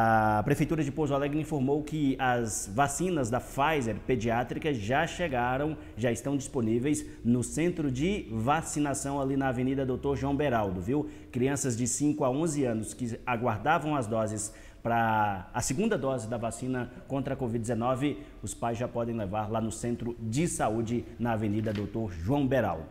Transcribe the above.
A Prefeitura de Pouso Alegre informou que as vacinas da Pfizer pediátrica já chegaram, já estão disponíveis no centro de vacinação ali na Avenida Doutor João Beraldo, viu? Crianças de 5 a 11 anos que aguardavam as doses para a segunda dose da vacina contra a Covid-19, os pais já podem levar lá no centro de saúde na Avenida Doutor João Beraldo.